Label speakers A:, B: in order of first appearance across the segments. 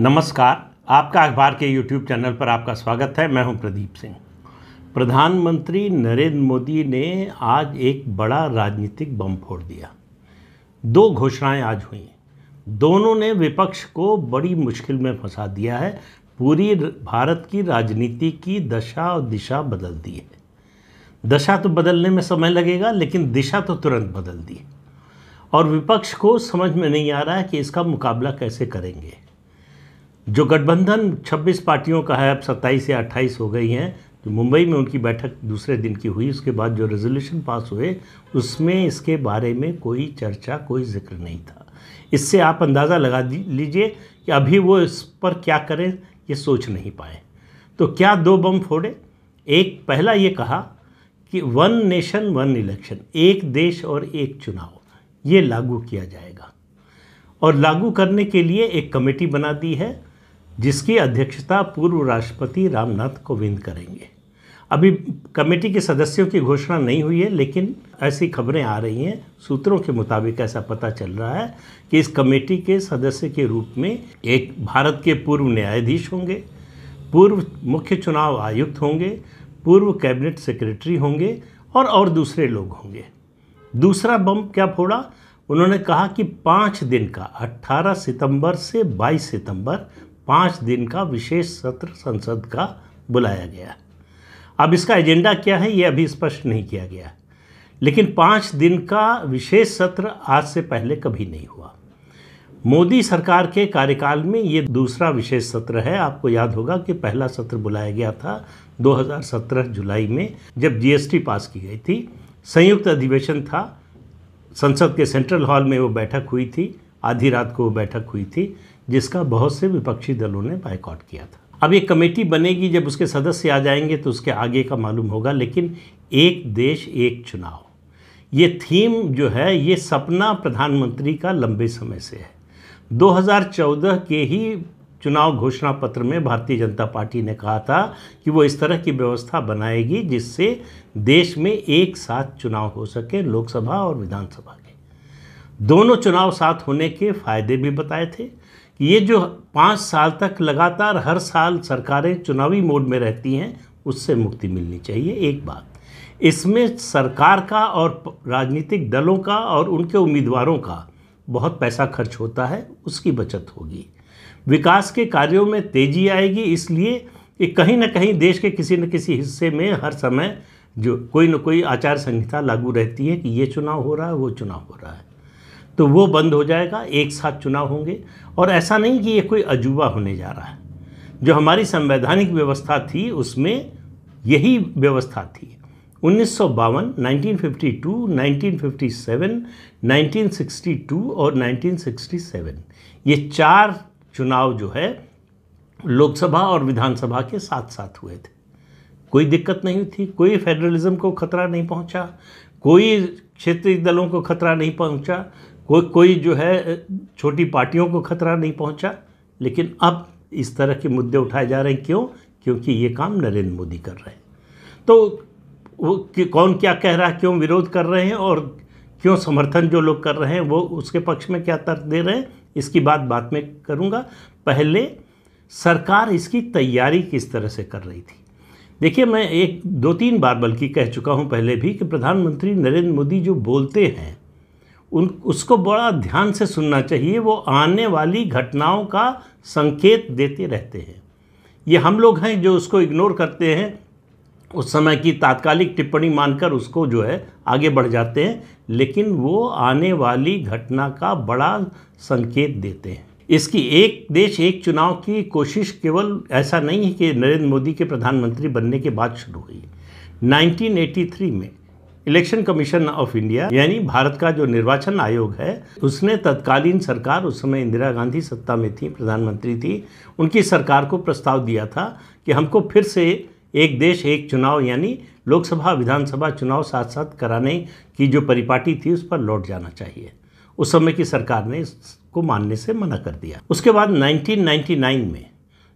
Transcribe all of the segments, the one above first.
A: नमस्कार आपका अखबार के यूट्यूब चैनल पर आपका स्वागत है मैं हूं प्रदीप सिंह प्रधानमंत्री नरेंद्र मोदी ने आज एक बड़ा राजनीतिक बम फोड़ दिया दो घोषणाएं आज हुई दोनों ने विपक्ष को बड़ी मुश्किल में फंसा दिया है पूरी भारत की राजनीति की दशा और दिशा बदल दी है दशा तो बदलने में समय लगेगा लेकिन दिशा तो तुरंत बदल दी और विपक्ष को समझ में नहीं आ रहा है कि इसका मुकाबला कैसे करेंगे जो गठबंधन 26 पार्टियों का है अब 27 या 28 हो गई हैं जो मुंबई में उनकी बैठक दूसरे दिन की हुई उसके बाद जो रेजोल्यूशन पास हुए उसमें इसके बारे में कोई चर्चा कोई जिक्र नहीं था इससे आप अंदाज़ा लगा लीजिए कि अभी वो इस पर क्या करें ये सोच नहीं पाए तो क्या दो बम फोड़े एक पहला ये कहा कि वन नेशन वन इलेक्शन एक देश और एक चुनाव ये लागू किया जाएगा और लागू करने के लिए एक कमेटी बना दी है जिसकी अध्यक्षता पूर्व राष्ट्रपति रामनाथ कोविंद करेंगे अभी कमेटी के सदस्यों की घोषणा नहीं हुई है लेकिन ऐसी खबरें आ रही हैं सूत्रों के मुताबिक ऐसा पता चल रहा है कि इस कमेटी के सदस्य के रूप में एक भारत के पूर्व न्यायाधीश होंगे पूर्व मुख्य चुनाव आयुक्त होंगे पूर्व कैबिनेट सेक्रेटरी होंगे और और दूसरे लोग होंगे दूसरा बम क्या फोड़ा उन्होंने कहा कि पाँच दिन का 18 सितंबर से 22 सितंबर पाँच दिन का विशेष सत्र संसद का बुलाया गया अब इसका एजेंडा क्या है ये अभी स्पष्ट नहीं किया गया लेकिन पाँच दिन का विशेष सत्र आज से पहले कभी नहीं हुआ मोदी सरकार के कार्यकाल में ये दूसरा विशेष सत्र है आपको याद होगा कि पहला सत्र बुलाया गया था 2017 जुलाई में जब जीएसटी पास की गई थी संयुक्त अधिवेशन था संसद के सेंट्रल हॉल में वो बैठक हुई थी आधी रात को वो बैठक हुई थी जिसका बहुत से विपक्षी दलों ने बायकॉट किया था अब ये कमेटी बनेगी जब उसके सदस्य आ जाएंगे तो उसके आगे का मालूम होगा लेकिन एक देश एक चुनाव ये थीम जो है ये सपना प्रधानमंत्री का लंबे समय से है 2014 के ही चुनाव घोषणा पत्र में भारतीय जनता पार्टी ने कहा था कि वो इस तरह की व्यवस्था बनाएगी जिससे देश में एक साथ चुनाव हो सके लोकसभा और विधानसभा के दोनों चुनाव साथ होने के फायदे भी बताए थे ये जो पाँच साल तक लगातार हर साल सरकारें चुनावी मोड में रहती हैं उससे मुक्ति मिलनी चाहिए एक बात इसमें सरकार का और राजनीतिक दलों का और उनके उम्मीदवारों का बहुत पैसा खर्च होता है उसकी बचत होगी विकास के कार्यों में तेजी आएगी इसलिए कि कहीं ना कहीं देश के किसी न किसी हिस्से में हर समय जो कोई न कोई आचार संहिता लागू रहती है कि ये चुनाव हो रहा है वो चुनाव हो रहा है तो वो बंद हो जाएगा एक साथ चुनाव होंगे और ऐसा नहीं कि ये कोई अजूबा होने जा रहा है जो हमारी संवैधानिक व्यवस्था थी उसमें यही व्यवस्था थी उन्नीस 1952, 1957, 1962 और 1967 ये चार चुनाव जो है लोकसभा और विधानसभा के साथ साथ हुए थे कोई दिक्कत नहीं थी कोई फेडरलिज्म को खतरा नहीं पहुंचा कोई क्षेत्रीय दलों को खतरा नहीं पहुंचा कोई कोई जो है छोटी पार्टियों को खतरा नहीं पहुंचा लेकिन अब इस तरह के मुद्दे उठाए जा रहे हैं क्यों क्योंकि ये काम नरेंद्र मोदी कर रहे हैं तो वो कौन क्या कह रहा है क्यों विरोध कर रहे हैं और क्यों समर्थन जो लोग कर रहे हैं वो उसके पक्ष में क्या तर्क दे रहे हैं इसकी बात बात में करूँगा पहले सरकार इसकी तैयारी किस तरह से कर रही थी देखिए मैं एक दो तीन बार बल्कि कह चुका हूँ पहले भी कि प्रधानमंत्री नरेंद्र मोदी जो बोलते हैं उन उसको बड़ा ध्यान से सुनना चाहिए वो आने वाली घटनाओं का संकेत देते रहते हैं ये हम लोग हैं जो उसको इग्नोर करते हैं उस समय की तात्कालिक टिप्पणी मानकर उसको जो है आगे बढ़ जाते हैं लेकिन वो आने वाली घटना का बड़ा संकेत देते हैं इसकी एक देश एक चुनाव की कोशिश केवल ऐसा नहीं है कि नरेंद्र मोदी के प्रधानमंत्री बनने के बाद शुरू हुई 1983 में इलेक्शन कमीशन ऑफ इंडिया यानी भारत का जो निर्वाचन आयोग है उसने तत्कालीन सरकार उस समय इंदिरा गांधी सत्ता में थी प्रधानमंत्री थी उनकी सरकार को प्रस्ताव दिया था कि हमको फिर से एक देश एक चुनाव यानी लोकसभा विधानसभा चुनाव साथ साथ कराने की जो परिपाटी थी उस पर लौट जाना चाहिए उस समय की सरकार ने इसको मानने से मना कर दिया उसके बाद 1999 में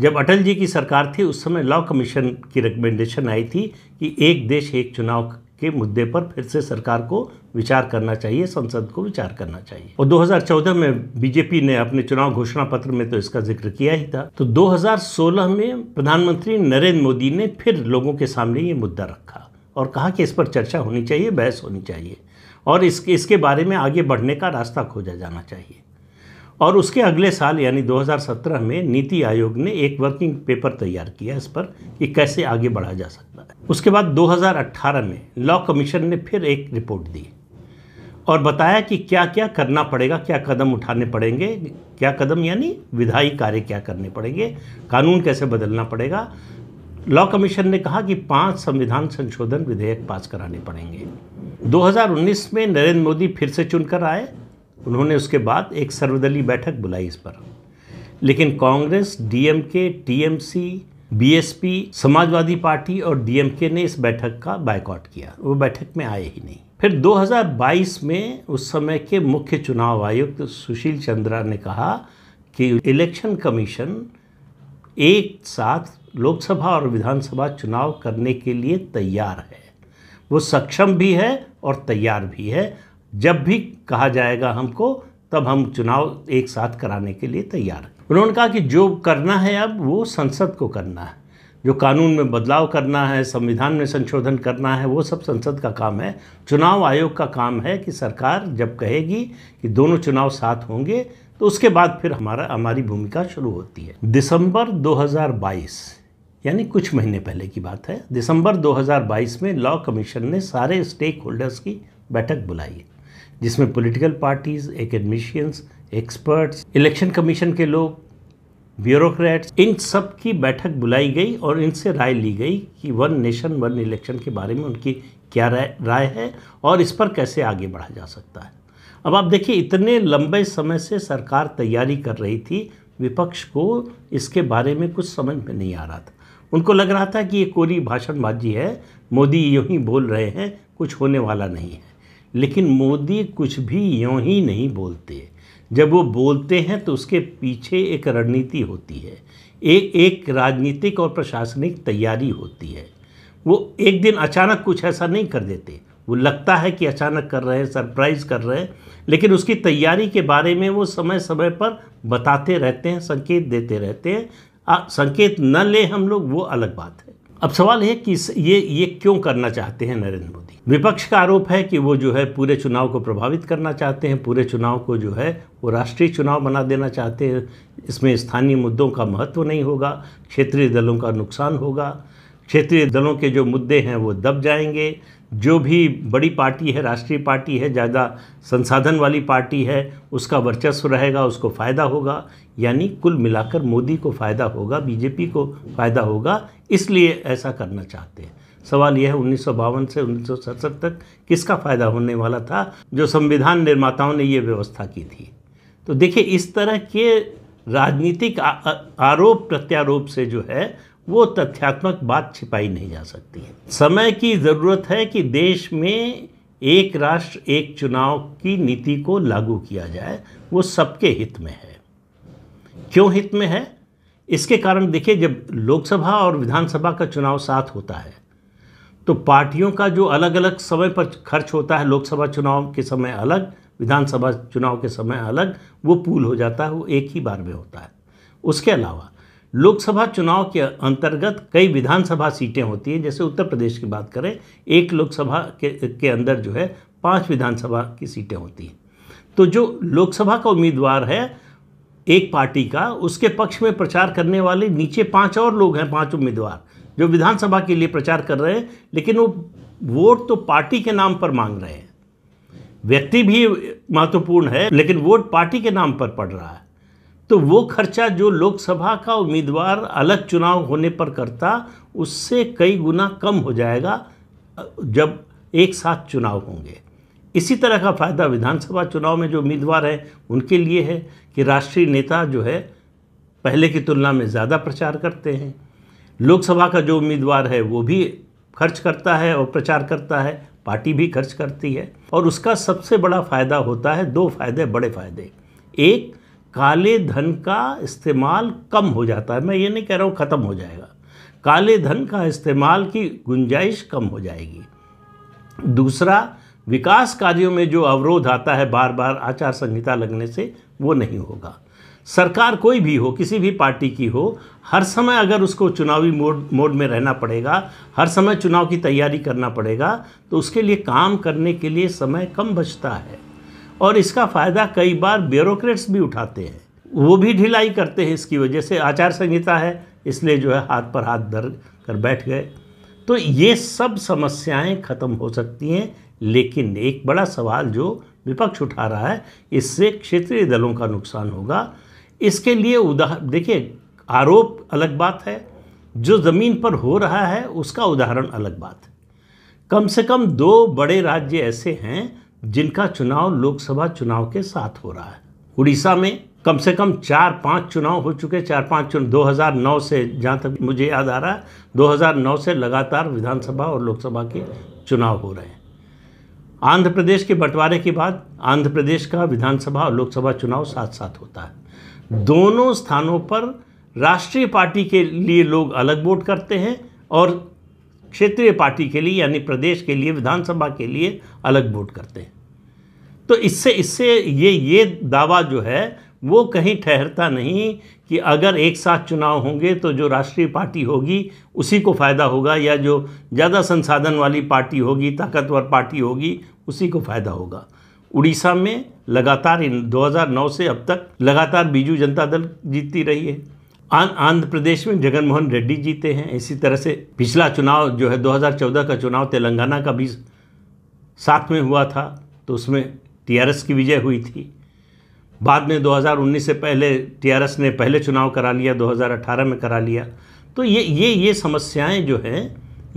A: जब अटल जी की सरकार थी उस समय लॉ कमीशन की रिकमेंडेशन आई थी कि एक देश एक चुनाव के मुद्दे पर फिर से सरकार को विचार करना चाहिए संसद को विचार करना चाहिए और 2014 में बीजेपी ने अपने चुनाव घोषणा पत्र में तो इसका जिक्र किया ही था तो 2016 में प्रधानमंत्री नरेंद्र मोदी ने फिर लोगों के सामने ये मुद्दा रखा और कहा कि इस पर चर्चा होनी चाहिए बहस होनी चाहिए और इसके इसके बारे में आगे बढ़ने का रास्ता खोजा जाना चाहिए और उसके अगले साल यानी 2017 में नीति आयोग ने एक वर्किंग पेपर तैयार किया इस पर कि कैसे आगे बढ़ा जा सकता है उसके बाद 2018 में लॉ कमीशन ने फिर एक रिपोर्ट दी और बताया कि क्या क्या करना पड़ेगा क्या कदम उठाने पड़ेंगे क्या कदम यानी विधायी कार्य क्या करने पड़ेंगे कानून कैसे बदलना पड़ेगा लॉ कमीशन ने कहा कि पांच संविधान संशोधन विधेयक पास कराने पड़ेंगे 2019 में नरेंद्र मोदी फिर से चुनकर आए उन्होंने उसके बाद एक सर्वदलीय बैठक बुलाई इस पर लेकिन Congress DMK TMC BSP Samajwadi Party और डीएमके ने इस बैठक का बायकॉट किया वो बैठक में आए ही नहीं फिर 2022 में उस समय के मुख्य चुनाव आयुक्त सुशील चंद्रा ने कहा कि इलेक्शन कमीशन एक साथ लोकसभा और विधानसभा चुनाव करने के लिए तैयार है वो सक्षम भी है और तैयार भी है जब भी कहा जाएगा हमको तब हम चुनाव एक साथ कराने के लिए तैयार हैं उन्होंने कहा कि जो करना है अब वो संसद को करना है जो कानून में बदलाव करना है संविधान में संशोधन करना है वो सब संसद का काम है चुनाव आयोग का काम है कि सरकार जब कहेगी कि दोनों चुनाव साथ होंगे तो उसके बाद फिर हमारा हमारी भूमिका शुरू होती है दिसंबर 2022 यानी कुछ महीने पहले की बात है दिसंबर 2022 में लॉ कमीशन ने सारे स्टेक होल्डर्स की बैठक बुलाई है जिसमें political parties academicians experts election commission के लोग ब्यूरोक्रेट्स इन सब की बैठक बुलाई गई और इनसे राय ली गई कि वन नेशन वन इलेक्शन के बारे में उनकी क्या राय राय है और इस पर कैसे आगे बढ़ा जा सकता है अब आप देखिए इतने लंबे समय से सरकार तैयारी कर रही थी विपक्ष को इसके बारे में कुछ समझ में नहीं आ रहा था उनको लग रहा था कि ये कोरी भाषणबाजी है मोदी यूँ ही बोल रहे हैं कुछ होने वाला नहीं है लेकिन मोदी कुछ भी यों ही नहीं बोलते जब वो बोलते हैं तो उसके पीछे एक रणनीति होती है एक एक राजनीतिक और प्रशासनिक तैयारी होती है वो एक दिन अचानक कुछ ऐसा नहीं कर देते वो लगता है कि अचानक कर रहे हैं सरप्राइज़ कर रहे हैं लेकिन उसकी तैयारी के बारे में वो समय समय पर बताते रहते हैं संकेत देते रहते हैं आ, संकेत न ले हम लोग वो अलग बात है अब सवाल है कि ये ये क्यों करना चाहते हैं नरेंद्र मोदी विपक्ष का आरोप है कि वो जो है पूरे चुनाव को प्रभावित करना चाहते हैं पूरे चुनाव को जो है वो राष्ट्रीय चुनाव बना देना चाहते हैं इसमें स्थानीय मुद्दों का महत्व नहीं होगा क्षेत्रीय दलों का नुकसान होगा क्षेत्रीय दलों के जो मुद्दे हैं वो दब जाएंगे जो भी बड़ी पार्टी है राष्ट्रीय पार्टी है ज़्यादा संसाधन वाली पार्टी है उसका वर्चस्व रहेगा उसको फ़ायदा होगा यानी कुल मिलाकर मोदी को फ़ायदा होगा बीजेपी को फ़ायदा होगा इसलिए ऐसा करना चाहते हैं सवाल यह है उन्नीस से उन्नीस तक किसका फ़ायदा होने वाला था जो संविधान निर्माताओं ने ये व्यवस्था की थी तो देखिए इस तरह के राजनीतिक आरोप प्रत्यारोप से जो है वो तथ्यात्मक बात छिपाई नहीं जा सकती है समय की ज़रूरत है कि देश में एक राष्ट्र एक चुनाव की नीति को लागू किया जाए वो सबके हित में है क्यों हित में है इसके कारण देखिए जब लोकसभा और विधानसभा का चुनाव साथ होता है तो पार्टियों का जो अलग अलग समय पर खर्च होता है लोकसभा चुनाव के समय अलग विधानसभा चुनाव के समय अलग वो पूल हो जाता है वो एक ही बार में होता है उसके अलावा लोकसभा चुनाव के अंतर्गत कई विधानसभा सीटें होती हैं जैसे उत्तर प्रदेश की बात करें एक लोकसभा के के अंदर जो है पांच विधानसभा की सीटें होती हैं तो जो लोकसभा का उम्मीदवार है एक पार्टी का उसके पक्ष में प्रचार करने वाले नीचे पांच और लोग हैं पांच उम्मीदवार जो विधानसभा के लिए प्रचार कर रहे हैं लेकिन वो वोट तो पार्टी के नाम पर मांग रहे हैं व्यक्ति भी महत्वपूर्ण है लेकिन वोट पार्टी के नाम पर पड़ रहा है तो वो खर्चा जो लोकसभा का उम्मीदवार अलग चुनाव होने पर करता उससे कई गुना कम हो जाएगा जब एक साथ चुनाव होंगे इसी तरह का फ़ायदा विधानसभा चुनाव में जो उम्मीदवार हैं उनके लिए है कि राष्ट्रीय नेता जो है पहले की तुलना में ज़्यादा प्रचार करते हैं लोकसभा का जो उम्मीदवार है वो भी खर्च करता है और प्रचार करता है पार्टी भी खर्च करती है और उसका सबसे बड़ा फ़ायदा होता है दो फायदे बड़े फ़ायदे एक काले धन का इस्तेमाल कम हो जाता है मैं ये नहीं कह रहा हूँ ख़त्म हो जाएगा काले धन का इस्तेमाल की गुंजाइश कम हो जाएगी दूसरा विकास कार्यों में जो अवरोध आता है बार बार आचार संहिता लगने से वो नहीं होगा सरकार कोई भी हो किसी भी पार्टी की हो हर समय अगर उसको चुनावी मोड मोड में रहना पड़ेगा हर समय चुनाव की तैयारी करना पड़ेगा तो उसके लिए काम करने के लिए समय कम बचता है और इसका फ़ायदा कई बार ब्यूरोक्रेट्स भी उठाते हैं वो भी ढिलाई करते हैं इसकी वजह से आचार संहिता है इसलिए जो है हाथ पर हाथ धर कर बैठ गए तो ये सब समस्याएं खत्म हो सकती हैं लेकिन एक बड़ा सवाल जो विपक्ष उठा रहा है इससे क्षेत्रीय दलों का नुकसान होगा इसके लिए उदाहरण देखिए आरोप अलग बात है जो ज़मीन पर हो रहा है उसका उदाहरण अलग बात है कम से कम दो बड़े राज्य ऐसे हैं जिनका चुनाव लोकसभा चुनाव के साथ हो रहा है उड़ीसा में कम से कम चार पांच चुनाव हो चुके चार पांच चुनाव 2009 से जहां तक मुझे याद आ रहा है 2009 से लगातार विधानसभा और लोकसभा के चुनाव हो रहे हैं आंध्र प्रदेश के बंटवारे के बाद आंध्र प्रदेश का विधानसभा और लोकसभा चुनाव साथ साथ होता है दोनों स्थानों पर राष्ट्रीय पार्टी के लिए लोग अलग वोट करते हैं और क्षेत्रीय पार्टी के लिए यानी प्रदेश के लिए विधानसभा के लिए अलग वोट करते हैं तो इससे इससे ये ये दावा जो है वो कहीं ठहरता नहीं कि अगर एक साथ चुनाव होंगे तो जो राष्ट्रीय पार्टी होगी उसी को फ़ायदा होगा या जो ज़्यादा संसाधन वाली पार्टी होगी ताकतवर पार्टी होगी उसी को फ़ायदा होगा उड़ीसा में लगातार इन 2009 से अब तक लगातार बीजू जनता दल जीतती रही है आंध्र प्रदेश में जगनमोहन रेड्डी जीते हैं इसी तरह से पिछला चुनाव जो है 2014 का चुनाव तेलंगाना का भी साथ में हुआ था तो उसमें टीआरएस की विजय हुई थी बाद में 2019 से पहले टीआरएस ने पहले चुनाव करा लिया 2018 में करा लिया तो ये ये ये समस्याएं जो हैं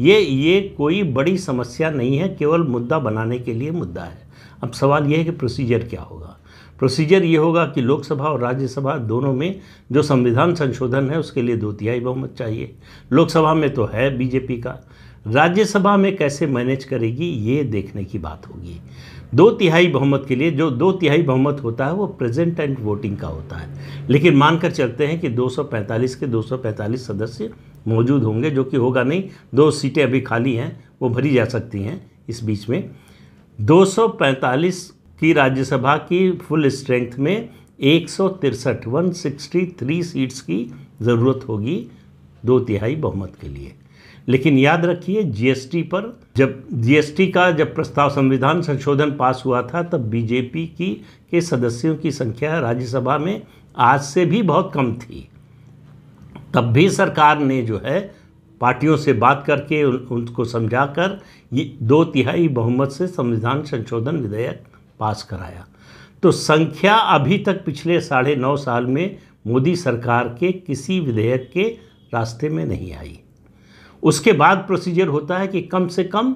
A: ये ये कोई बड़ी समस्या नहीं है केवल मुद्दा बनाने के लिए मुद्दा है अब सवाल ये है कि प्रोसीजर क्या होगा प्रोसीजर ये होगा कि लोकसभा और राज्यसभा दोनों में जो संविधान संशोधन है उसके लिए दो तिहाई बहुमत चाहिए लोकसभा में तो है बीजेपी का राज्यसभा में कैसे मैनेज करेगी ये देखने की बात होगी दो तिहाई बहुमत के लिए जो दो तिहाई बहुमत होता है वो प्रेजेंट एंड वोटिंग का होता है लेकिन मानकर चलते हैं कि 245 के 245 सदस्य मौजूद होंगे जो कि होगा नहीं दो सीटें अभी खाली हैं वो भरी जा सकती हैं इस बीच में 245 की राज्यसभा की फुल स्ट्रेंथ में एक सौ तिरसठ वन सिक्सटी थ्री सीट्स की ज़रूरत होगी दो तिहाई बहुमत के लिए लेकिन याद रखिए जीएसटी पर जब जीएसटी का जब प्रस्ताव संविधान संशोधन पास हुआ था तब बीजेपी की के सदस्यों की संख्या राज्यसभा में आज से भी बहुत कम थी तब भी सरकार ने जो है पार्टियों से बात करके उन, उनको समझाकर ये दो तिहाई बहुमत से संविधान संशोधन विधेयक पास कराया तो संख्या अभी तक पिछले साढ़े नौ साल में मोदी सरकार के किसी विधेयक के रास्ते में नहीं आई उसके बाद प्रोसीजर होता है कि कम से कम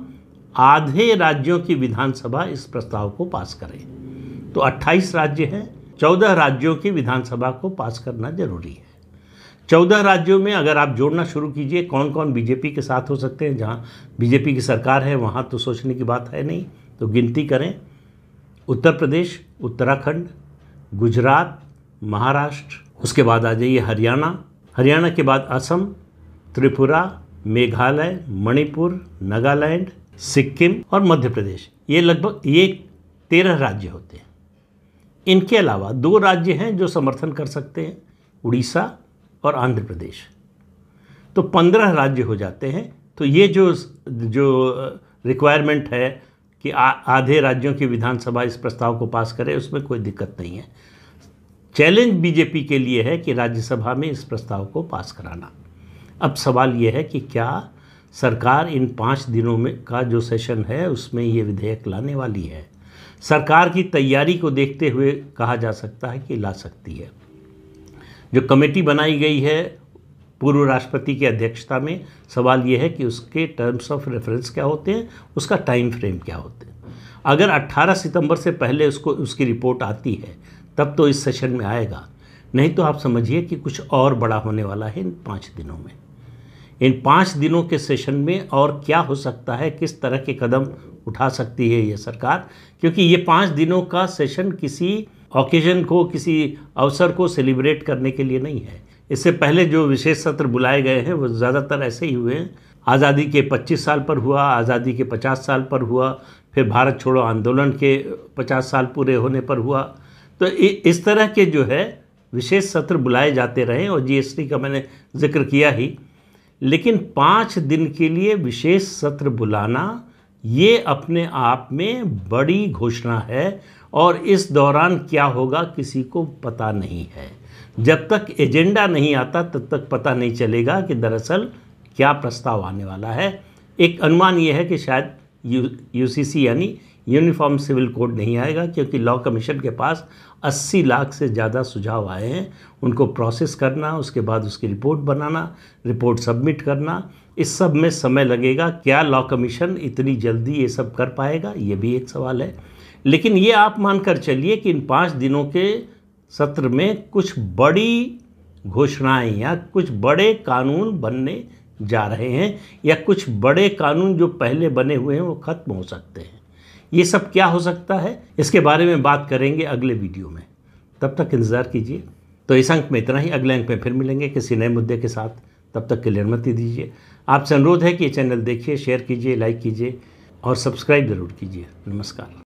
A: आधे राज्यों की विधानसभा इस प्रस्ताव को पास करें तो 28 राज्य हैं 14 राज्यों की विधानसभा को पास करना जरूरी है 14 राज्यों में अगर आप जोड़ना शुरू कीजिए कौन कौन बीजेपी के साथ हो सकते हैं जहाँ बीजेपी की सरकार है वहाँ तो सोचने की बात है नहीं तो गिनती करें उत्तर प्रदेश उत्तराखंड गुजरात महाराष्ट्र उसके बाद आ जाइए हरियाणा हरियाणा के बाद असम त्रिपुरा मेघालय मणिपुर नागालैंड सिक्किम और मध्य प्रदेश ये लगभग ये तेरह राज्य होते हैं इनके अलावा दो राज्य हैं जो समर्थन कर सकते हैं उड़ीसा और आंध्र प्रदेश तो पंद्रह राज्य हो जाते हैं तो ये जो जो रिक्वायरमेंट है कि आ, आधे राज्यों की विधानसभा इस प्रस्ताव को पास करे उसमें कोई दिक्कत नहीं है चैलेंज बीजेपी के लिए है कि राज्यसभा में इस प्रस्ताव को पास कराना अब सवाल यह है कि क्या सरकार इन पाँच दिनों में का जो सेशन है उसमें ये विधेयक लाने वाली है सरकार की तैयारी को देखते हुए कहा जा सकता है कि ला सकती है जो कमेटी बनाई गई है पूर्व राष्ट्रपति की अध्यक्षता में सवाल ये है कि उसके टर्म्स ऑफ रेफरेंस क्या होते हैं उसका टाइम फ्रेम क्या होते हैं अगर 18 सितंबर से पहले उसको उसकी रिपोर्ट आती है तब तो इस सेशन में आएगा नहीं तो आप समझिए कि कुछ और बड़ा होने वाला है इन पाँच दिनों में इन पाँच दिनों के सेशन में और क्या हो सकता है किस तरह के कदम उठा सकती है ये सरकार क्योंकि ये पाँच दिनों का सेशन किसी ओकेजन को किसी अवसर को सेलिब्रेट करने के लिए नहीं है इससे पहले जो विशेष सत्र बुलाए गए हैं वो ज़्यादातर ऐसे ही हुए हैं आज़ादी के 25 साल पर हुआ आज़ादी के 50 साल पर हुआ फिर भारत छोड़ो आंदोलन के 50 साल पूरे होने पर हुआ तो इस तरह के जो है विशेष सत्र बुलाए जाते रहे और जीएसटी का मैंने जिक्र किया ही लेकिन पाँच दिन के लिए विशेष सत्र बुलाना ये अपने आप में बड़ी घोषणा है और इस दौरान क्या होगा किसी को पता नहीं है जब तक एजेंडा नहीं आता तब तक पता नहीं चलेगा कि दरअसल क्या प्रस्ताव आने वाला है एक अनुमान यह है कि शायद यू यानी यूनिफॉर्म सिविल कोड नहीं आएगा क्योंकि लॉ कमीशन के पास 80 लाख से ज़्यादा सुझाव आए हैं उनको प्रोसेस करना उसके बाद उसकी रिपोर्ट बनाना रिपोर्ट सबमिट करना इस सब में समय लगेगा क्या लॉ कमीशन इतनी जल्दी ये सब कर पाएगा ये भी एक सवाल है लेकिन ये आप मानकर चलिए कि इन पाँच दिनों के सत्र में कुछ बड़ी घोषणाएं या कुछ बड़े कानून बनने जा रहे हैं या कुछ बड़े कानून जो पहले बने हुए हैं वो ख़त्म हो सकते हैं ये सब क्या हो सकता है इसके बारे में बात करेंगे अगले वीडियो में तब तक इंतज़ार कीजिए तो इस अंक में इतना ही अगले अंक में फिर मिलेंगे किसी नए मुद्दे के साथ तब तक के लिए अनुमति दीजिए आपसे अनुरोध है कि ये चैनल देखिए शेयर कीजिए लाइक कीजिए और सब्सक्राइब ज़रूर कीजिए नमस्कार